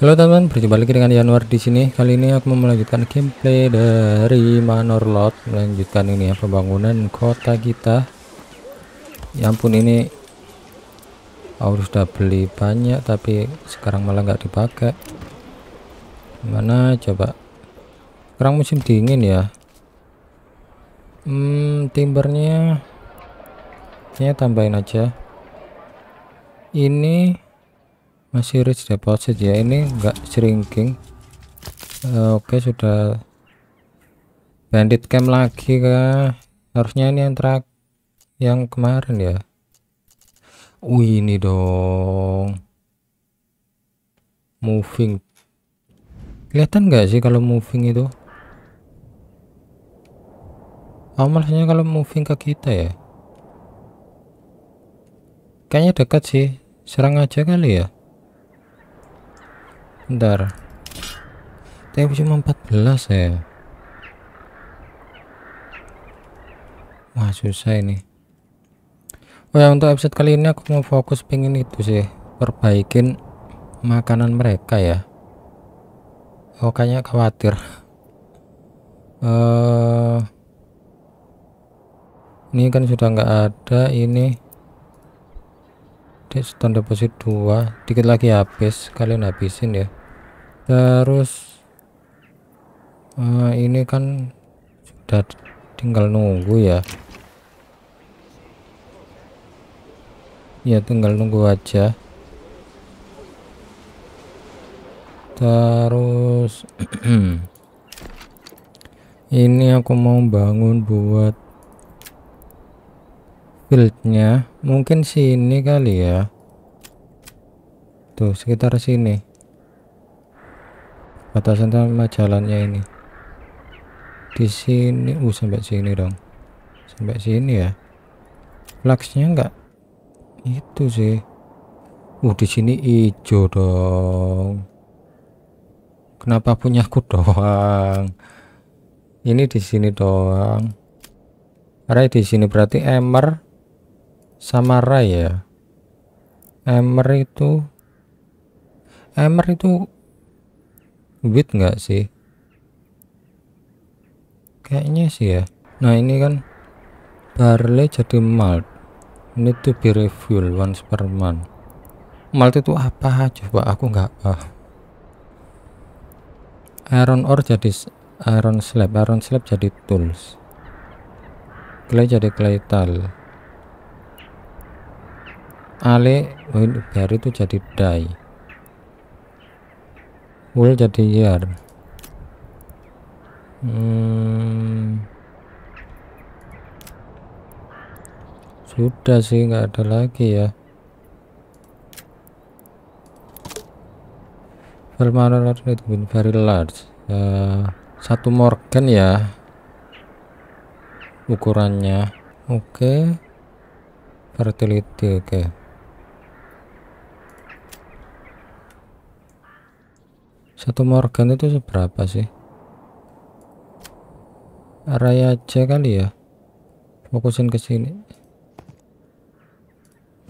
Halo teman-teman, berjumpa lagi dengan Januar di sini. Kali ini aku mau melanjutkan gameplay dari Manor Lot. melanjutkan ini ya pembangunan kota kita. Ya ampun ini harus sudah beli banyak tapi sekarang malah nggak dipakai. Mana coba? Sekarang musim dingin ya. Hmm, timbernya ini tambahin aja. Ini masih rich deposit ya ini enggak shrinking eh, oke sudah bandit camp lagi ke harusnya ini yang terak yang kemarin ya wih ini dong moving kelihatan nggak sih kalau moving itu amalnya kalau moving ke kita ya kayaknya dekat sih serang aja kali ya ntar Tapi cuma 14 ya. Wah, susah ini. oh ya untuk episode kali ini aku mau fokus pengen itu sih, perbaikin makanan mereka ya. Oh, kayaknya khawatir. uh, ini kan sudah nggak ada ini di stand deposit 2 dikit lagi habis kalian habisin ya terus uh, ini kan sudah tinggal nunggu ya ya tinggal nunggu aja terus ini aku mau bangun buat buildnya mungkin sini kali ya tuh sekitar sini batasan sama jalannya ini di sini uh sampai sini dong sampai sini ya laksnya enggak itu sih uh di sini hijau dong kenapa punya aku doang ini di sini doang Ray di sini berarti emer sama Ray ya emer itu emer itu bit nggak sih kayaknya sih ya nah ini kan barley jadi malt need to be refuel once per month malt itu apa coba aku nggak ah. iron ore jadi iron slab iron slab jadi tools clay jadi clay tile ale oh, itu jadi dye will jadi year hmm. sudah sih nggak ada lagi ya very large uh, satu morgan ya ukurannya oke okay. fertility oke okay. satu morgan itu seberapa sih Raya aja kali ya fokusin ke sini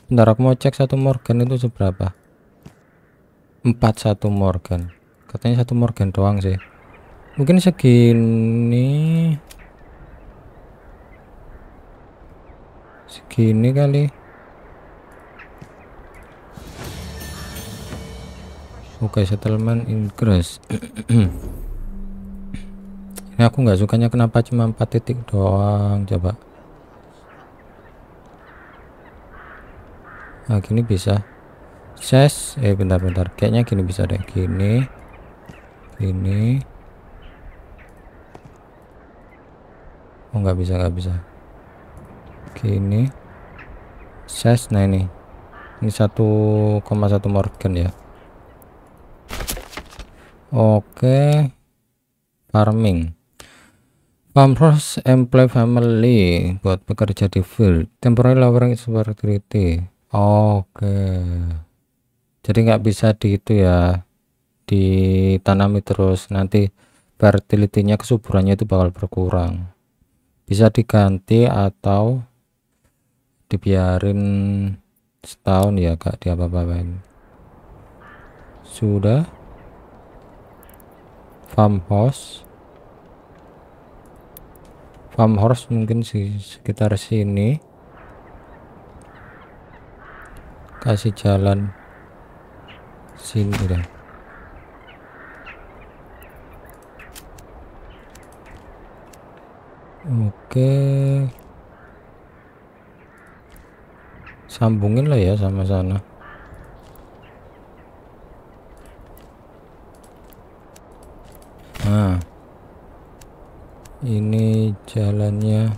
bentar aku mau cek satu morgan itu seberapa Empat satu morgan katanya satu morgan doang sih mungkin segini segini kali Oke, okay, settlement increase. Ini aku nggak sukanya kenapa cuma 4 titik doang, coba. Nah, gini bisa. Ses, eh bentar-bentar. Kayaknya gini bisa deh. Gini. Gini. Oh, nggak bisa, nggak bisa. Gini. Ses, nah ini. Ini 1,1 Morgan ya. Oke, farming. Farmers employ family buat bekerja di field. Temporary lowering is productivity. Oke. Jadi nggak bisa di itu ya ditanami terus nanti fertility-nya kesuburannya itu bakal berkurang. Bisa diganti atau dibiarin setahun ya kak Di apa apain Sudah. Farm farm house mungkin sekitar sini kasih jalan sini deh. oke sambungin lah ya sama sana nah ini jalannya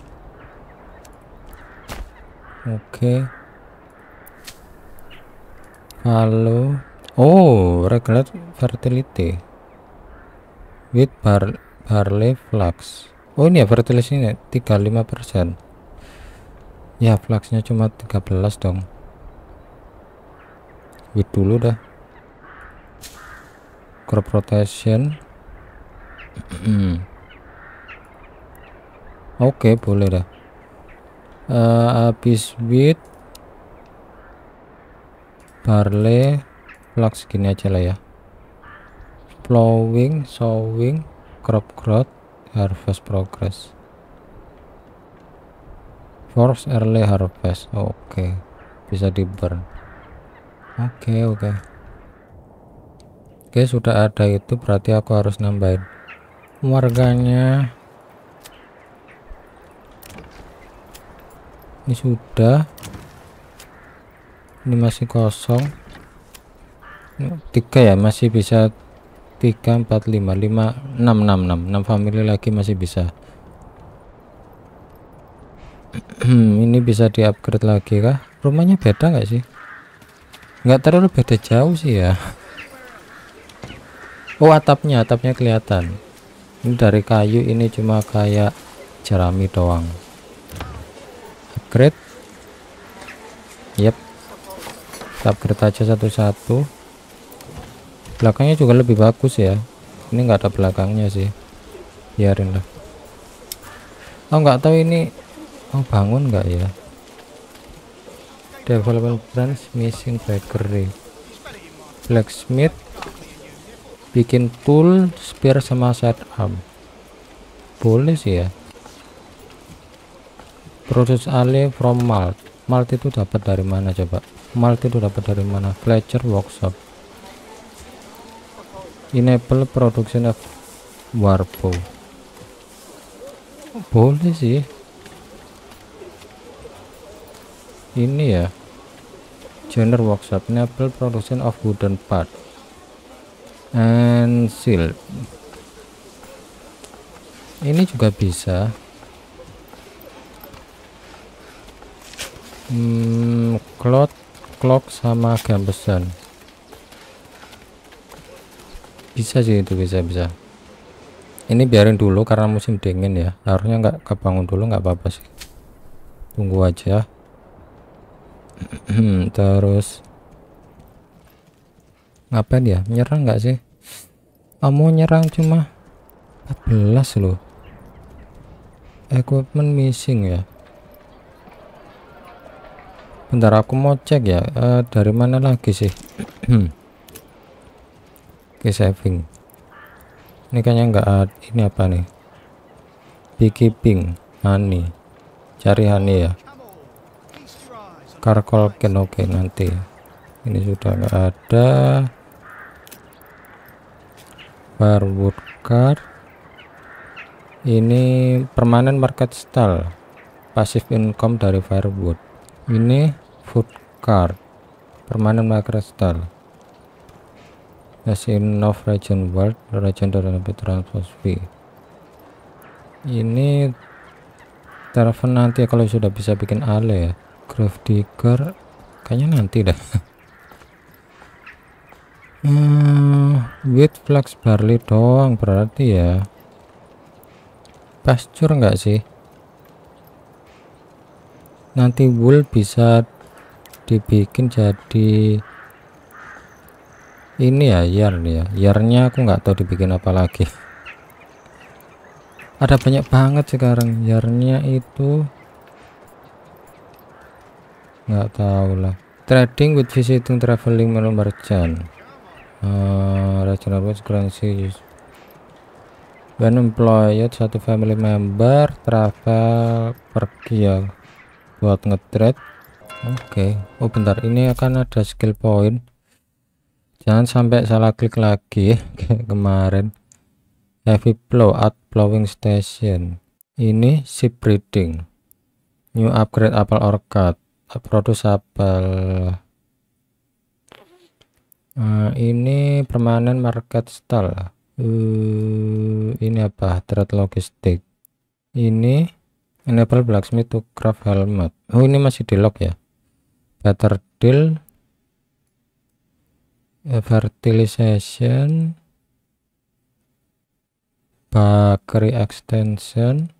oke halo oh regulate fertility with bar barley flux oh ini ya fertility ini tiga lima persen ya fluxnya cuma 13 dong with dulu dah crop rotation oke okay, boleh dah uh, habis wheat barley flux gini aja lah ya plowing sowing crop growth harvest progress force early harvest oke okay. bisa di burn oke okay, oke okay. oke okay, sudah ada itu berarti aku harus nambahin warganya ini sudah ini masih kosong tiga ya masih bisa tiga empat lima lima enam enam enam enam family lagi masih bisa ini bisa di upgrade lagi kah rumahnya beda nggak sih nggak terlalu beda jauh sih ya oh atapnya atapnya kelihatan ini dari kayu ini cuma kayak jerami doang upgrade yep upgrade aja satu-satu belakangnya juga lebih bagus ya ini enggak ada belakangnya sih biarin lah oh enggak tahu ini oh bangun enggak ya development branch missing bakery blacksmith bikin tool spear sama setup, boleh sih ya produce ale from malt malt itu dapat dari mana coba malt itu dapat dari mana Fletcher workshop enable production of warpo boleh sih ini ya genre workshop enable production of wooden part and shield ini juga bisa hmm, cloth clock sama gambesan bisa sih itu bisa bisa ini biarin dulu karena musim dingin ya harusnya nggak kebangun dulu nggak apa-apa sih tunggu aja terus ngapain ya menyerang nggak sih mau nyerang cuma 14 loh equipment missing ya bentar aku mau cek ya uh, dari mana lagi sih oke saving ini kayaknya enggak ada ini apa nih beekeeping honey cari honey ya karkolken oke okay, nanti ini sudah enggak ada bar woodcar ini permanen market style pasif income dari firewood ini food card permanen market style masih of region world region dari transfer fee ini telepon nanti kalau sudah bisa bikin ale ya grave digger kayaknya nanti dah Uh, with flux barley doang berarti ya. Pasture enggak sih? Nanti wool bisa dibikin jadi ini ya yarn ya. Yarnnya aku nggak tahu dibikin apa lagi. Ada banyak banget sekarang yarnnya itu nggak tahu lah trading with visiting traveling menu merchant uh, eh, rational watch currency when employed satu family member travel pergi ya buat ngetrade oke okay. oh bentar ini akan ada skill point jangan sampai salah klik lagi kemarin heavy blow at blowing station ini ship breeding new upgrade apple orchid produce apple Nah, ini permanen market stall. Uh, ini apa? Trade logistik. Ini enable blacksmith to craft helmet. Oh, ini masih di lock ya. Better deal fertilization bakery extension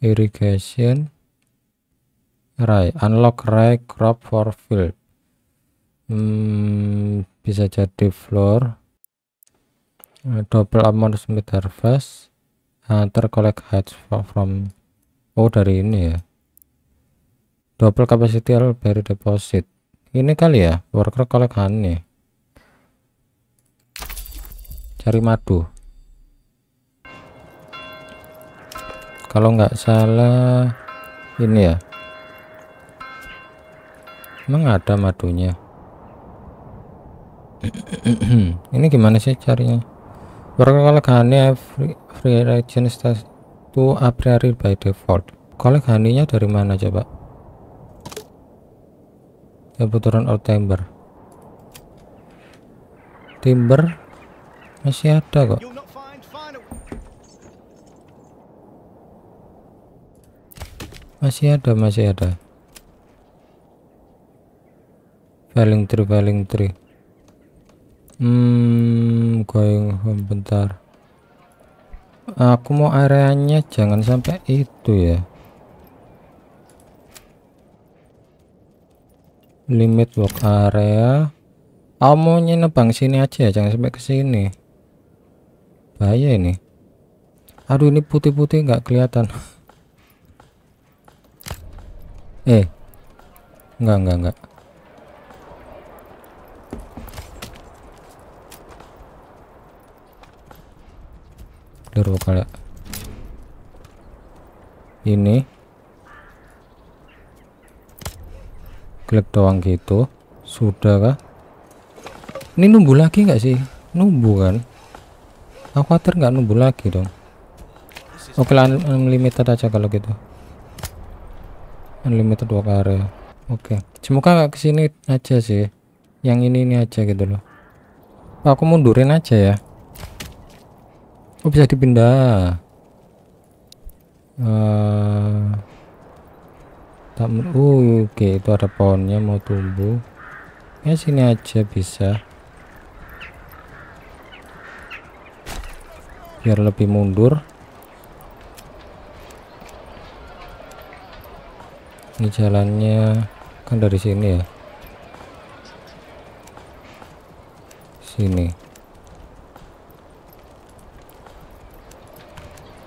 irrigation Right. unlock right crop for field hmm, bisa jadi floor eh, double amount smith harvest hunter eh, collect heights from oh dari ini ya double capacity berry deposit ini kali ya worker collect honey cari madu kalau nggak salah ini ya emang ada madunya ini gimana sih carinya Protokol Ghani free, free region status to priori by default Kalau dari mana coba kebetulan out timber timber masih ada kok masih ada masih ada baling tree baling tree hmm going home bentar aku mau areanya jangan sampai itu ya limit walk area aku mau nyenebang sini aja ya jangan sampai ke sini bahaya ini aduh ini putih-putih nggak kelihatan eh Enggak, enggak, enggak. Dulu kali. Ini. Klik doang gitu. Sudah kah? Ini nunggu lagi nggak sih? nunggu kan? Aku khawatir nggak nunggu lagi dong. Oke okay, unlimited aja kalau gitu. Unlimited dua karya. Oke. Semoga nggak kesini aja sih. Yang ini ini aja gitu loh. Aku mundurin aja ya. Oh bisa dipindah. Uh, tak uh, oke okay, itu ada pohonnya mau tumbuh. Ya sini aja bisa. Biar lebih mundur. Ini jalannya kan dari sini ya. Sini.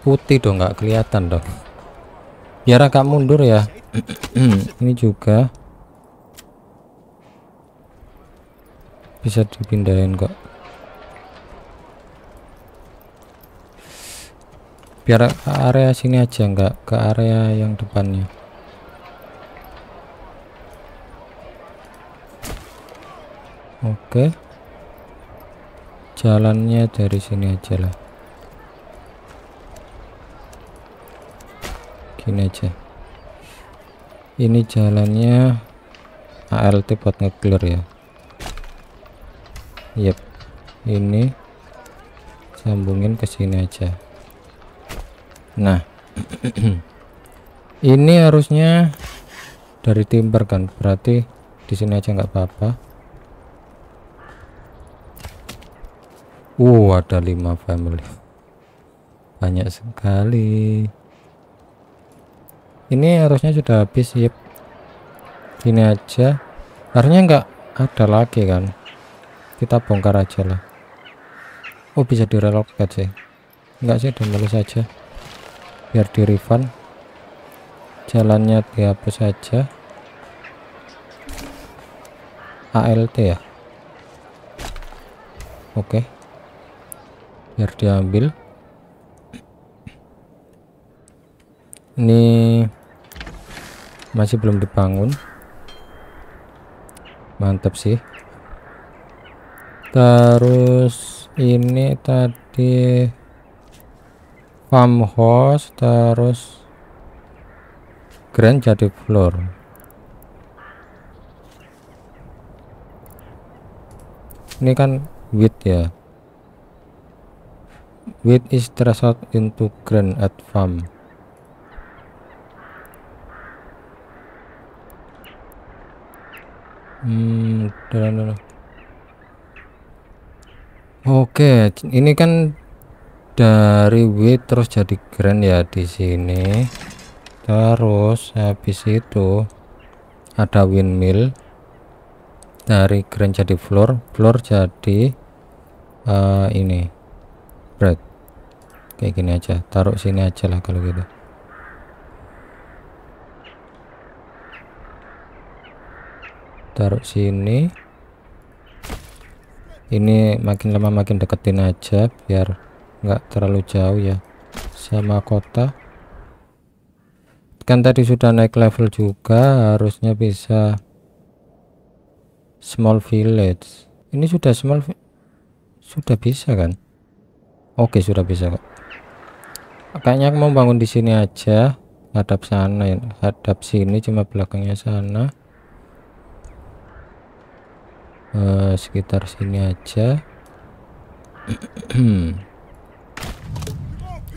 putih dong nggak kelihatan dong biar agak mundur ya ini juga bisa dipindahin kok biar ke area sini aja nggak ke area yang depannya oke jalannya dari sini aja lah sini aja ini jalannya ALT buat ngeclear ya yep ini sambungin ke sini aja nah ini harusnya dari timber kan berarti di sini aja nggak apa-apa wow uh, ada lima family banyak sekali ini harusnya sudah habis yep ini aja harusnya enggak ada lagi kan kita bongkar aja lah oh bisa di relocate ya? sih enggak sih demolis saja biar di refund jalannya dihapus saja ALT ya oke biar diambil ini masih belum dibangun mantap sih terus ini tadi farmhouse terus grand jadi floor ini kan width ya width is untuk into grand at farm Hmm, dalam dalam. Oke, ini kan dari wheat terus jadi grand ya di sini. Terus habis itu ada windmill dari grand jadi floor, floor jadi uh, ini bread. Kayak gini aja, taruh sini aja lah kalau gitu. taruh sini ini makin lama makin deketin aja biar nggak terlalu jauh ya sama kota kan tadi sudah naik level juga harusnya bisa small village ini sudah small sudah bisa kan oke sudah bisa kok kayaknya aku mau bangun di sini aja hadap sana ya hadap sini cuma belakangnya sana uh, sekitar sini aja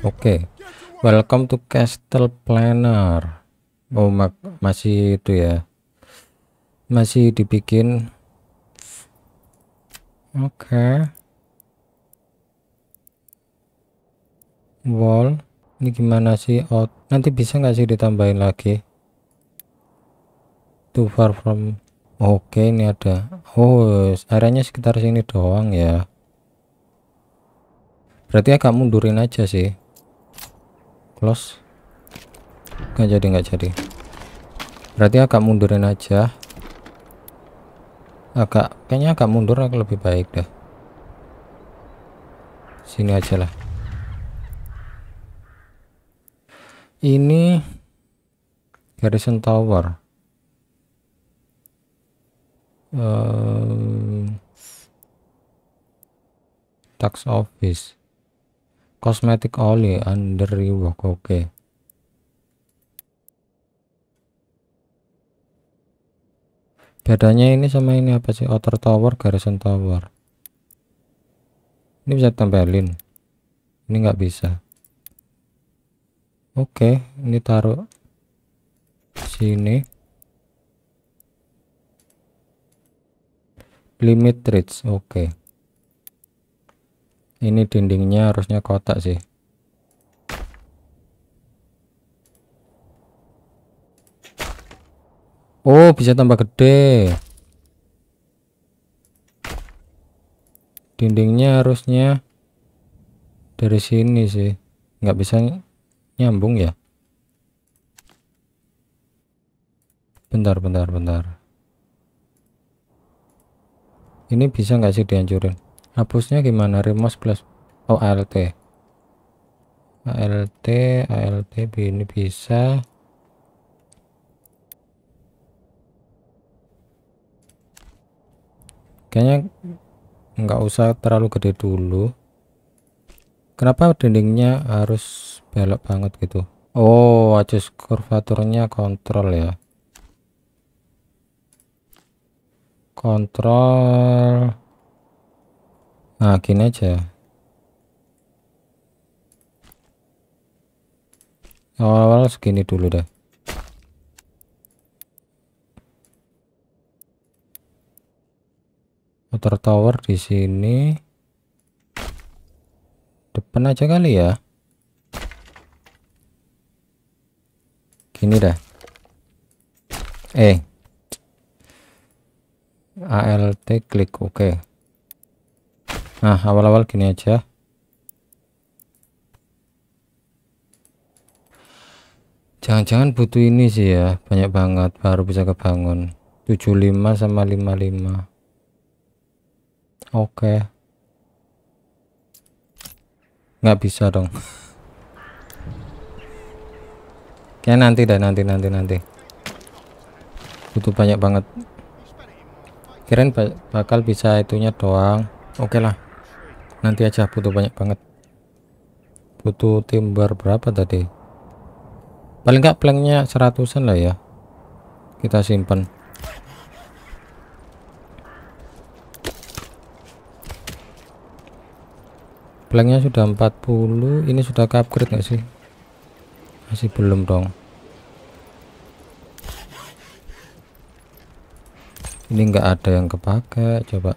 oke okay. welcome to castle planner oh mak masih itu ya masih dibikin oke okay. wall ini gimana sih out nanti bisa nggak sih ditambahin lagi too far from Oke, ini ada. Oh, areanya sekitar sini doang ya. Berarti agak mundurin aja sih. Close. Gak jadi, gak jadi. Berarti agak mundurin aja. Agak, kayaknya agak mundur agak lebih baik dah. Sini aja lah. Ini Garrison Tower. Eh, tax office cosmetic only under rework oke okay. bedanya ini sama ini apa sih outer tower garrison tower ini bisa tempelin ini nggak bisa oke okay, ini taruh sini limit reach oke okay. ini dindingnya harusnya kotak sih Oh bisa tambah gede dindingnya harusnya dari sini sih nggak bisa nyambung ya bentar bentar bentar ini bisa nggak sih dihancurin hapusnya gimana remote plus oh alt alt alt ini bisa kayaknya nggak usah terlalu gede dulu kenapa dindingnya harus belok banget gitu oh adjust kurvaturnya kontrol ya kontrol nah gini aja awal-awal segini dulu dah Motor tower di sini depan aja kali ya gini dah eh alt klik oke okay. nah awal-awal gini aja jangan-jangan butuh ini sih ya banyak banget baru bisa kebangun 75 sama 55 oke okay. nggak bisa dong kayak nanti dah nanti nanti nanti butuh banyak banget kirain bakal bisa itunya doang oke okay lah nanti aja butuh banyak banget butuh timber berapa tadi paling nggak planknya seratusan lah ya kita simpan planknya sudah 40 ini sudah ke upgrade nggak sih masih belum dong ini enggak ada yang kepake coba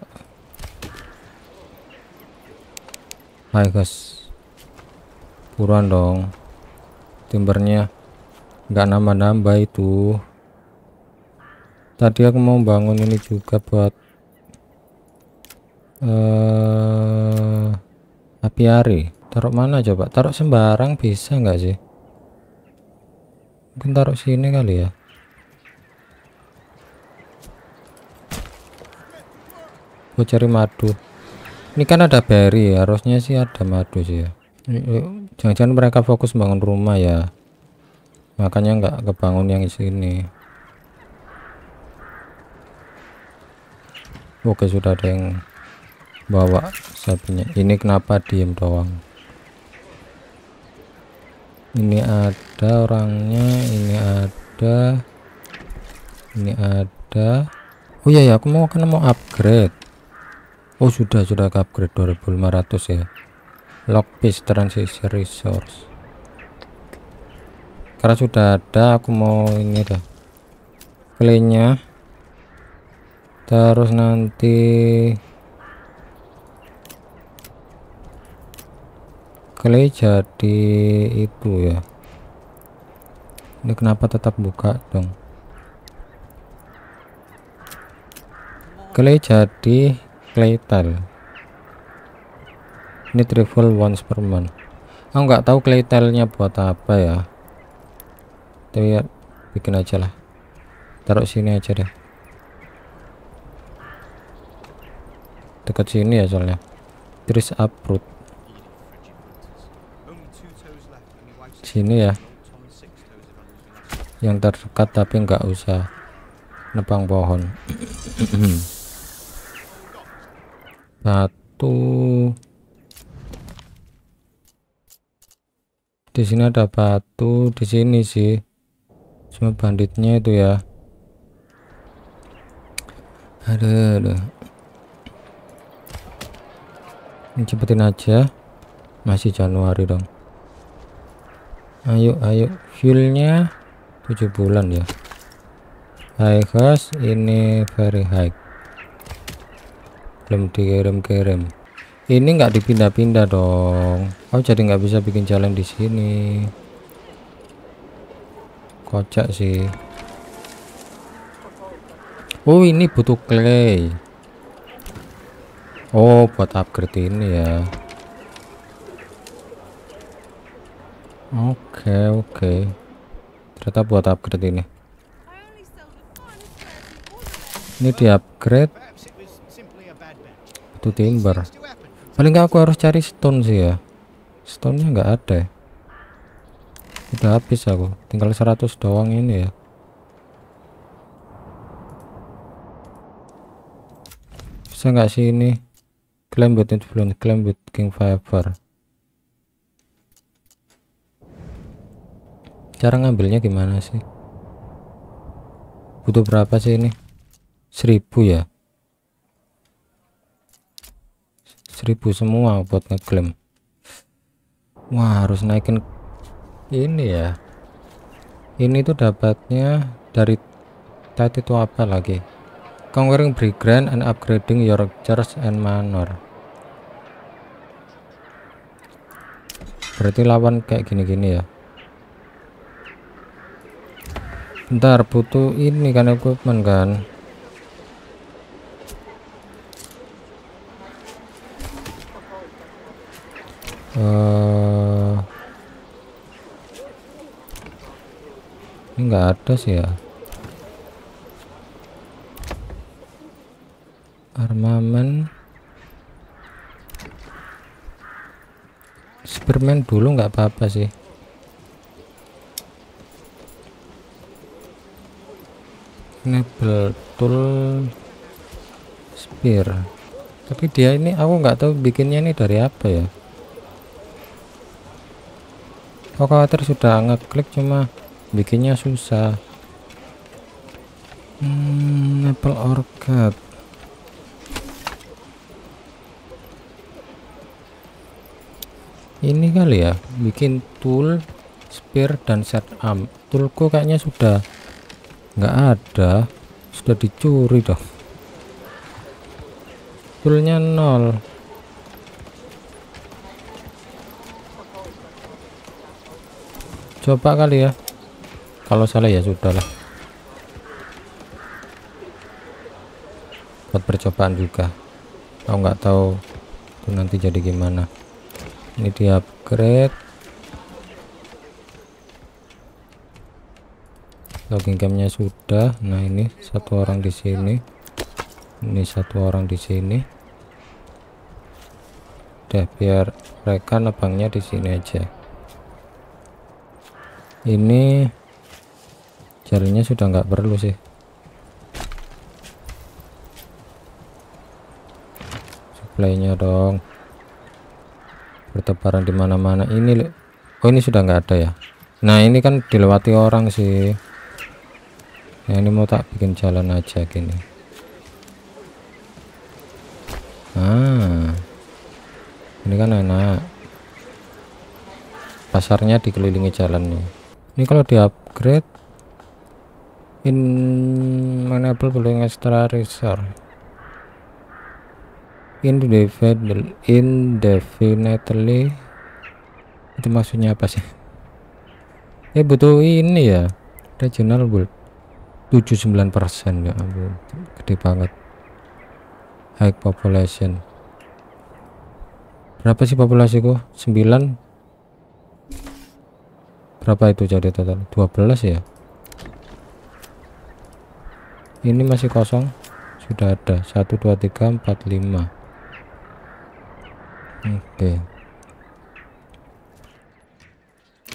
hai guys buruan dong timbernya enggak nambah-nambah itu tadi aku mau bangun ini juga buat eh uh, apiari taruh mana coba taruh sembarang bisa enggak sih mungkin taruh sini kali ya gue cari madu ini kan ada berry ya. harusnya sih ada madu sih ya iya. jangan-jangan mereka fokus bangun rumah ya makanya nggak kebangun yang sini oke sudah ada yang bawa sapinya ini kenapa diem doang ini ada orangnya ini ada ini ada oh iya ya aku mau kan mau upgrade oh sudah sudah ke upgrade 2500 ya lockpiece transisi resource karena sudah ada aku mau ini dah cleannya terus nanti clay jadi itu ya ini kenapa tetap buka dong clay jadi clay ini travel once per month aku nggak tahu clay buat apa ya tapi ya bikin aja lah taruh sini aja deh dekat sini ya soalnya Tris uproot sini ya yang terdekat tapi nggak usah nebang pohon batu Di sini ada batu, di sini sih. Cuma banditnya itu ya. Aduh, aduh. Ini cepetin aja. Masih Januari dong. Ayo, ayo. Fuelnya tujuh bulan ya. High cost ini very high belum dikirim-kirim ini nggak dipindah-pindah dong oh jadi nggak bisa bikin jalan di sini kocak sih oh ini butuh clay oh buat upgrade ini ya oke okay, oke okay. ternyata buat upgrade ini ini di upgrade satu timber paling nggak aku harus cari stone sih ya stone nya nggak ada udah habis aku tinggal 100 doang ini ya bisa nggak sih ini claim with influence claim buat king fiber cara ngambilnya gimana sih butuh berapa sih ini seribu ya seribu semua buat ngeklaim wah harus naikin ini ya ini tuh dapatnya dari tadi itu apa lagi conquering brigand and upgrading your church and manor berarti lawan kayak gini-gini ya ntar butuh ini kan equipment kan Eh, ini nggak ada sih ya armamen Superman dulu enggak apa-apa sih Nebel tool spear tapi dia ini aku enggak tahu bikinnya ini dari apa ya kok khawatir sudah ngeklik cuma bikinnya susah hmm, apple orchid ini kali ya bikin tool spear dan set arm toolku kayaknya sudah nggak ada sudah dicuri dong toolnya nol coba kali ya kalau salah ya sudahlah buat percobaan juga aku nggak tahu itu nanti jadi gimana ini di upgrade login gamenya sudah nah ini satu orang di sini ini satu orang di sini udah biar mereka nebangnya di sini aja ini jarinya sudah nggak perlu sih supply-nya dong bertebaran di mana-mana ini oh ini sudah nggak ada ya nah ini kan dilewati orang sih nah, ini mau tak bikin jalan aja gini ah ini kan enak pasarnya dikelilingi jalan nih ini kalau di upgrade in enable boleh extra resource indefinitely indefinitely itu maksudnya apa sih ya eh, butuh ini ya regional build 79% ya ampun gede banget high population berapa sih populasi populasiku 9 berapa itu jadi total 12 ya ini masih kosong sudah ada 1 2 3 4 5 oke okay.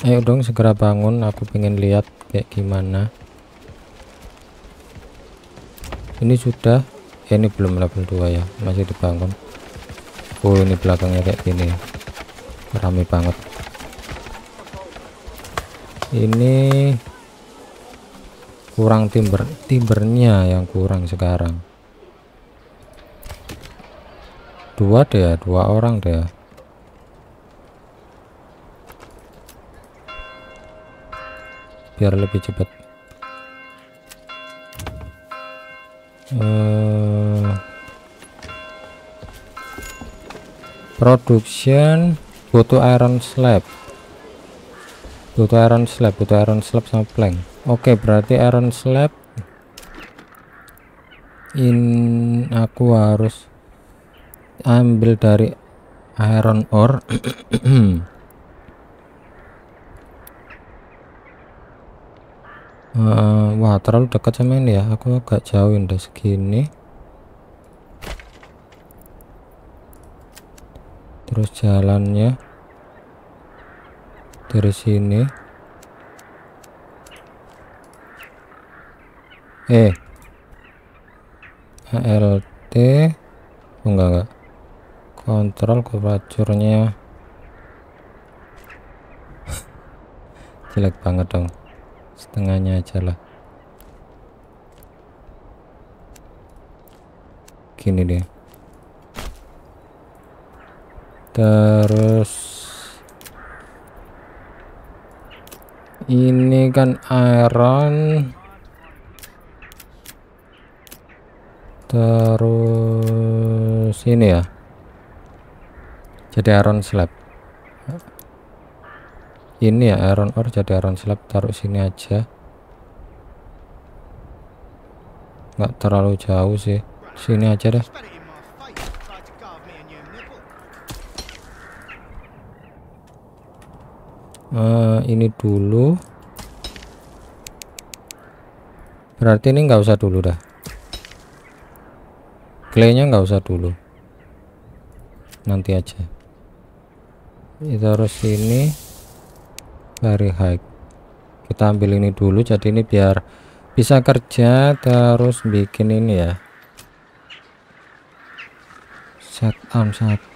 ayo dong segera bangun aku pengen lihat kayak gimana ini sudah ya ini belum level 2 ya masih dibangun oh ini belakangnya kayak gini rame banget ini kurang timber timbernya yang kurang sekarang dua deh ya, dua orang deh ya. biar lebih cepat eh, production butuh iron slab butuh iron slab butuh iron slab sama plank oke okay, berarti iron slab in aku harus ambil dari iron ore Uh, wah terlalu dekat sama ini ya aku agak jauhin dari segini terus jalannya dari sini eh ALT oh, enggak enggak kontrol kebacurnya jelek banget dong setengahnya aja lah gini deh terus ini kan iron terus ini ya jadi iron slab ini ya iron ore jadi iron slab taruh sini aja nggak terlalu jauh sih sini aja deh uh, ini dulu berarti ini nggak usah dulu dah claynya nggak usah dulu nanti aja kita harus ini very high kita ambil ini dulu jadi ini biar bisa kerja terus bikin ini ya set arm satu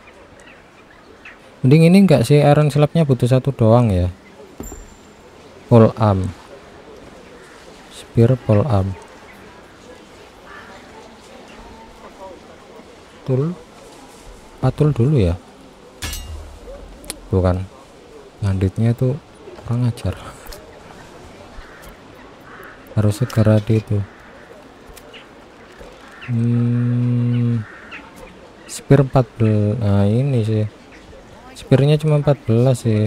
mending ini enggak sih iron slabnya butuh satu doang ya full arm spear full arm tool patul ah, dulu ya bukan banditnya itu kurang ajar harus segera di itu hmm, spear patul nah ini sih spearnya cuma 14 sih.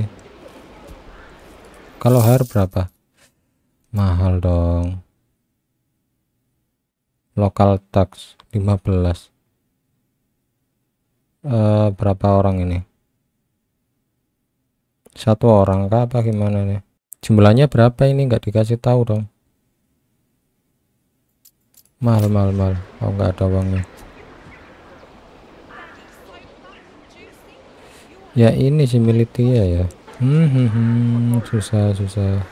Kalau har berapa? Mahal dong. Lokal tax 15. Uh, eh, berapa orang ini? Satu orang kah apa gimana nih? Jumlahnya berapa ini enggak dikasih tahu dong. Mahal mahal mahal. Oh enggak ada uangnya. ya ini si militia ya hmm, hmm, hmm, susah susah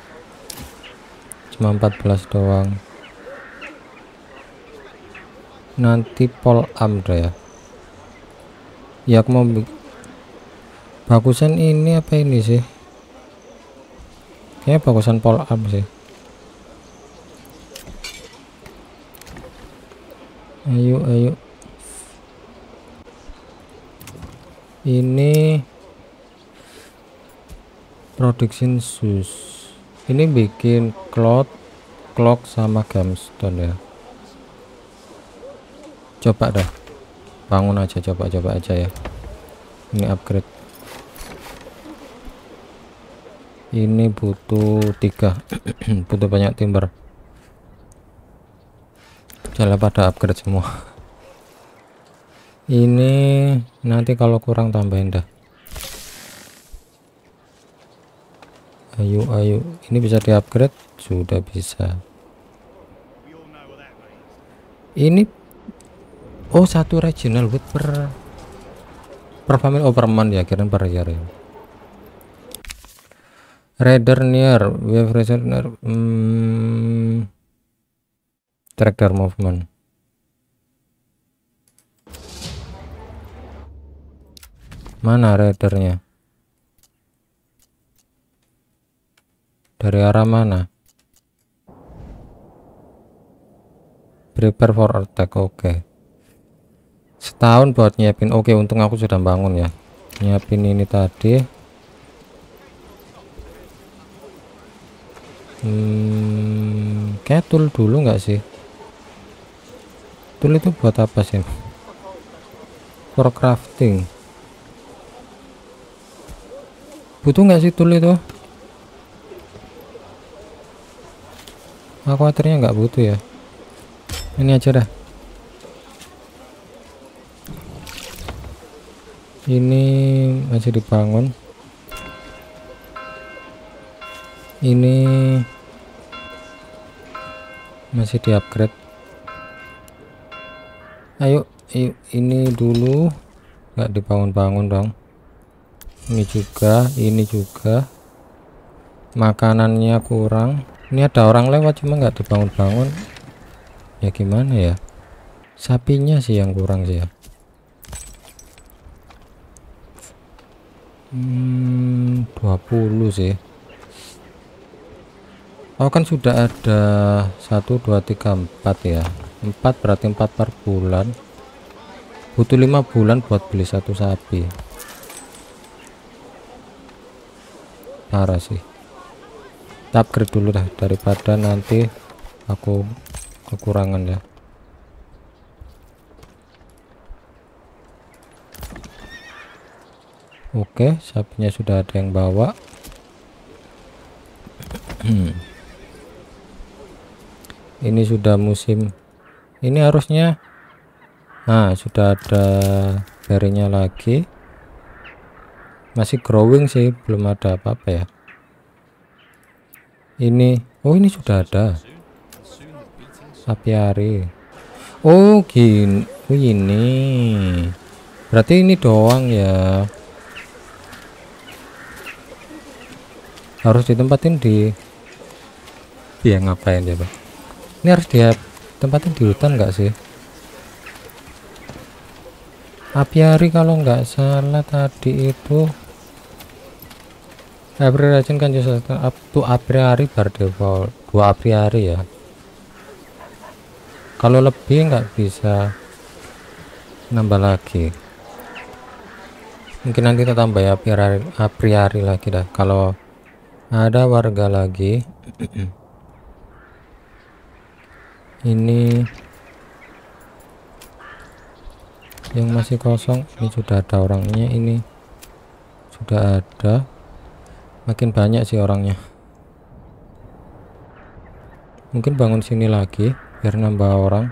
cuma 14 doang nanti pol amda ya ya aku mau bagusan ini apa ini sih kayaknya bagusan pol am sih ayo ayo ini production shoes ini bikin cloth clock sama gemstone ya coba dah bangun aja coba-coba aja ya ini upgrade ini butuh tiga butuh banyak timber jalan pada upgrade semua ini nanti kalau kurang tambahin dah ayo ayo ini bisa diupgrade sudah bisa ini oh satu regional wood per per family overman ya kirain per year ya radar near wave racer near hmm, tractor movement mana radarnya Dari arah mana? Prepare for attack. Oke. Okay. Setahun buat nyiapin. Oke, okay, untung aku sudah bangun ya. Nyiapin ini tadi. Hmm, kayak tool dulu nggak sih? Tool itu buat apa sih? For crafting. Butuh nggak sih tool itu? aku khawatirnya nggak butuh ya ini aja dah ini masih dibangun ini masih di upgrade ayo ini dulu nggak dibangun-bangun dong ini juga ini juga makanannya kurang ini ada orang lewat cuma nggak dibangun-bangun ya gimana ya sapinya sih yang kurang sih ya hmm, 20 sih Oh kan sudah ada 1 2 3 4 ya 4 berarti 4 per bulan butuh 5 bulan buat beli satu sapi parah sih kita upgrade dulu dah daripada nanti aku kekurangan ya Oke, sapinya sudah ada yang bawa. ini sudah musim. Ini harusnya Nah, sudah ada berinya lagi. Masih growing sih, belum ada apa-apa ya ini oh ini sudah ada apiari oh gini oh, ini berarti ini doang ya harus ditempatin di Dia ngapain coba ini harus dia tempatin di hutan enggak sih apiari kalau nggak salah tadi itu Every kan kan ya, use up to Apriari bar default. Dua Apriari ya. Kalau lebih nggak bisa nambah lagi. Mungkin nanti kita tambah ya Apriari, apriari lagi dah. Kalau ada warga lagi. ini yang masih kosong ini sudah ada orangnya ini sudah ada makin banyak sih orangnya mungkin bangun sini lagi biar nambah orang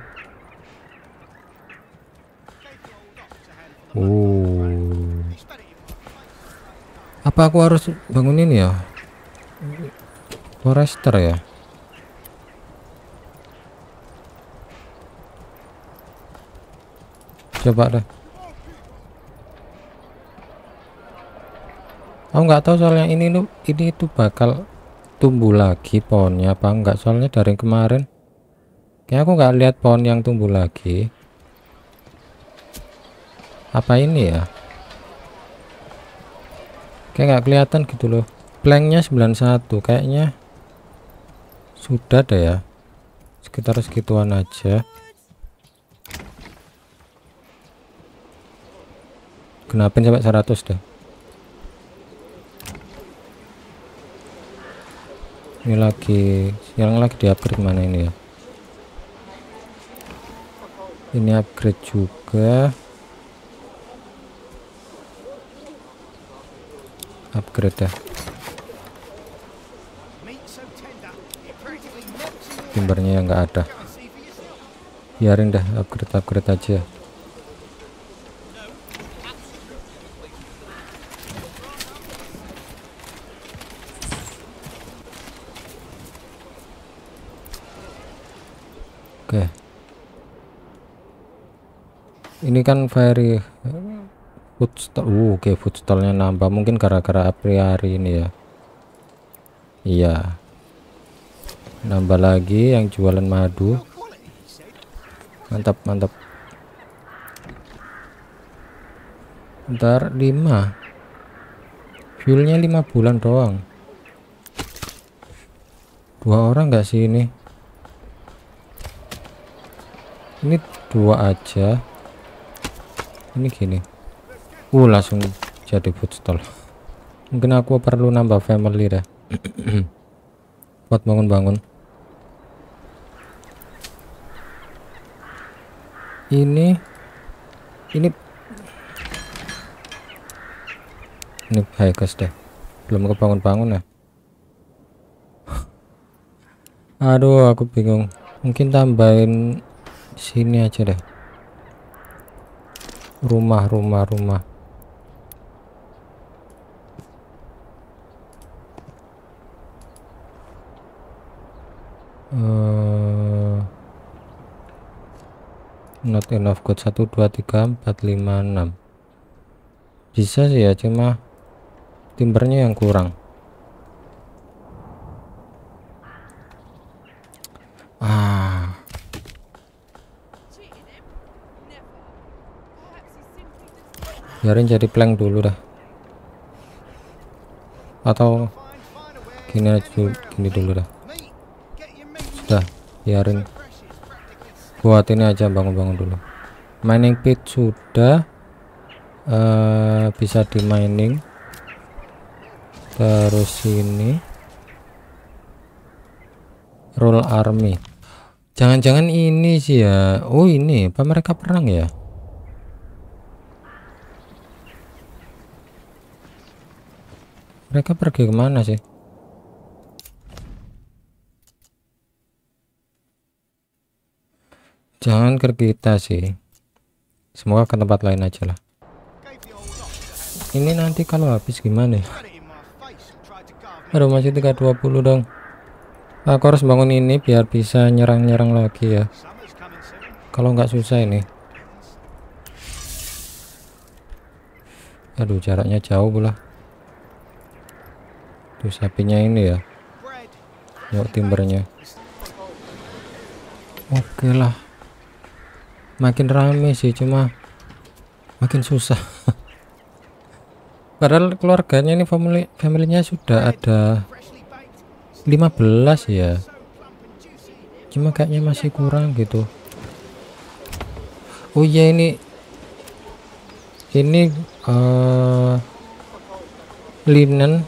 Uh. Apa aku harus bangun ini ya? Forester ya? Coba deh. aku nggak tahu soalnya ini lu ini itu bakal tumbuh lagi pohonnya apa nggak soalnya dari kemarin kayak aku nggak lihat pohon yang tumbuh lagi apa ini ya kayak nggak kelihatan gitu loh planknya 91 kayaknya sudah ada ya sekitar segituan aja genapin sampai 100 deh ini lagi yang lagi di upgrade mana ini ya ini upgrade juga upgrade ya timbernya yang enggak ada biarin dah upgrade upgrade aja Oke. Okay. Ini kan Fairy foodstall. Uh, oke okay, nambah. Mungkin gara-gara hari ini ya. Iya. Nambah lagi yang jualan madu. Mantap, mantap. Ntar 5. Fuelnya 5 bulan doang. Dua orang nggak sih ini? ini dua aja ini gini uh langsung jadi footstool mungkin aku perlu nambah family deh buat bangun-bangun ini ini ini hikers deh belum kebangun-bangun ya aduh aku bingung mungkin tambahin sini aja deh rumah rumah rumah uh, not enough good 1 2 3 4 5 6 bisa sih ya cuma timbernya yang kurang ah biarin jadi plank dulu dah atau gini aja dulu, gini dulu dah sudah biarin buat ini aja bangun-bangun dulu mining pit sudah uh, bisa di mining terus ini roll army jangan-jangan ini sih ya oh ini apa mereka perang ya Mereka pergi kemana sih? Jangan ke kita sih. Semoga ke tempat lain aja lah. Ini nanti kalau habis gimana ya? Aduh masih 320 dong. Aku harus bangun ini biar bisa nyerang-nyerang lagi ya. Kalau nggak susah ini. Aduh jaraknya jauh pula tuh sapinya ini ya yuk timbernya oke okay lah makin rame sih cuma makin susah padahal keluarganya ini family familynya sudah ada 15 ya cuma kayaknya masih kurang gitu oh iya ini ini uh, linen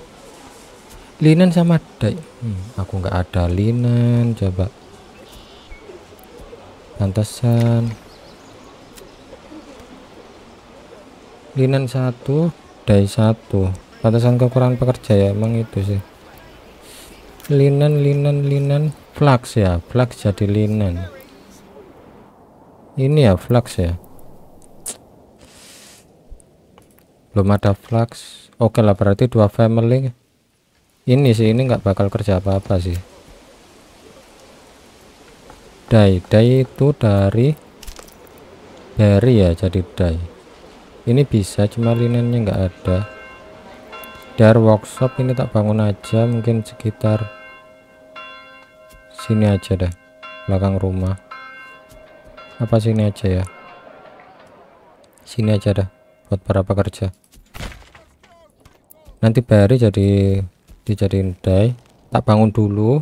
linen sama dai hmm, aku nggak ada linen coba pantesan linen satu dai satu pantesan kekurangan pekerja ya emang itu sih linen linen linen flux ya flux jadi linen ini ya flux ya belum ada flux. oke okay lah berarti dua family ini sih ini nggak bakal kerja apa-apa sih dai dai itu dari dari ya jadi dai ini bisa cuma linennya nggak ada dari workshop ini tak bangun aja mungkin sekitar sini aja dah belakang rumah apa sini aja ya sini aja dah buat para pekerja nanti bari jadi dijadiin day tak bangun dulu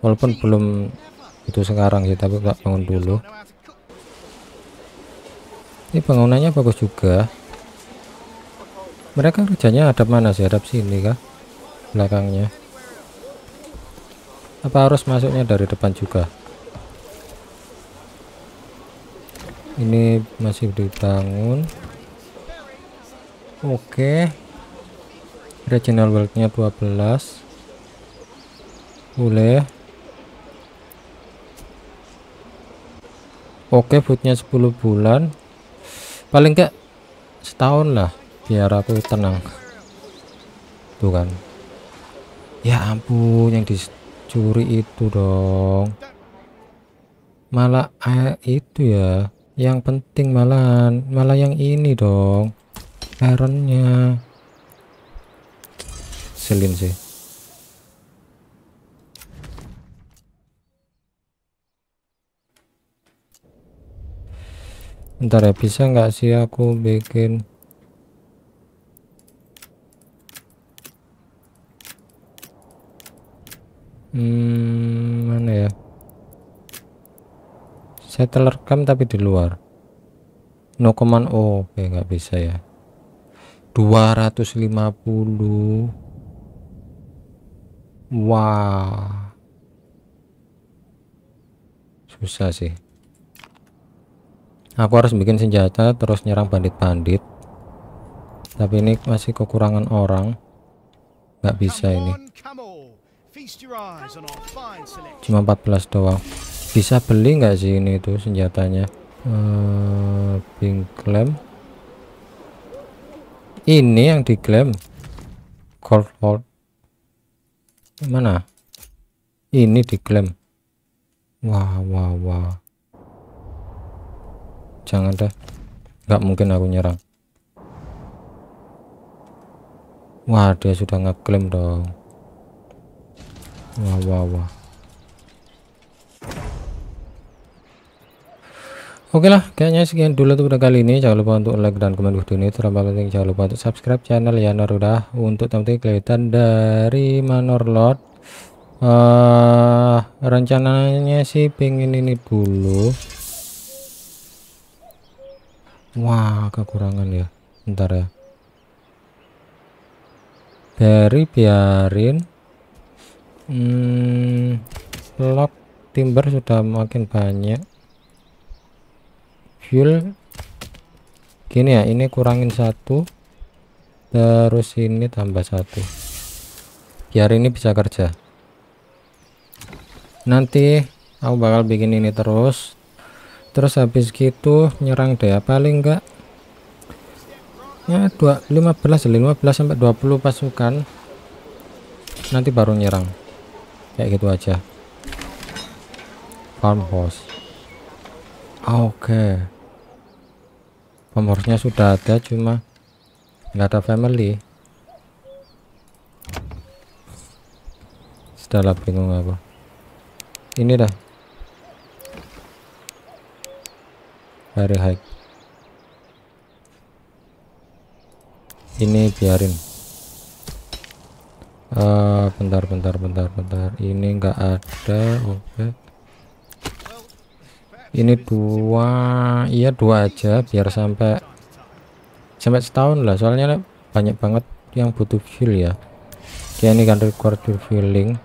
walaupun belum itu sekarang sih tapi tak bangun dulu ini bangunannya bagus juga mereka kerjanya ada mana sih hadap sini kah belakangnya apa harus masuknya dari depan juga ini masih dibangun oke original worldnya 12 boleh oke bootnya 10 bulan paling enggak setahun lah biar aku tenang tuh kan ya ampun yang dicuri itu dong malah air eh, itu ya yang penting malahan malah yang ini dong ironnya ngeselin sih ntar ya bisa nggak sih aku bikin hmm mana ya saya telerkam tapi di luar no command oh, oke okay, nggak bisa ya 250 Wah. Susah sih. Aku harus bikin senjata terus nyerang bandit-bandit. Tapi ini masih kekurangan orang. Nggak bisa ini. Cuma 14 doang. Bisa beli nggak sih ini itu senjatanya? Uh, Ini yang diklaim. Cold Horde mana ini diklaim wah wah wah jangan deh. nggak mungkin aku nyerang wah dia sudah ngeklaim dong wah wah wah Oke lah, kayaknya sekian dulu untuk kali ini. Jangan lupa untuk like dan komen video ini. Terima kasih. jangan lupa untuk subscribe channel ya Naruda untuk tampil kelihatan dari Manor Lord. Uh, eh, rencananya sih pengen ini dulu. Wah, kekurangan ya. Ntar ya. Dari biarin. Hmm, lock timber sudah makin banyak fuel gini ya ini kurangin satu terus ini tambah satu biar ini bisa kerja nanti aku bakal bikin ini terus terus habis gitu nyerang deh paling enggak ya 15 15 sampai 20 pasukan nanti baru nyerang kayak gitu aja farmhouse oke okay pemurusnya sudah ada cuma nggak ada family setelah bingung apa ini dah hari high ini biarin uh, bentar bentar bentar bentar ini enggak ada oke okay ini dua iya dua aja biar sampai sampai setahun lah soalnya banyak banget yang butuh fill ya dia ini kan record feeling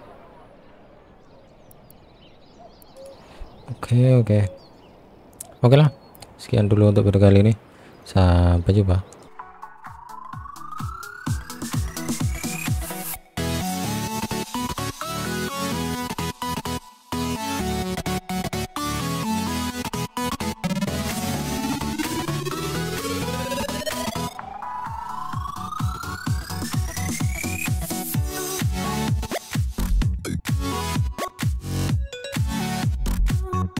oke oke oke lah sekian dulu untuk video kali ini sampai jumpa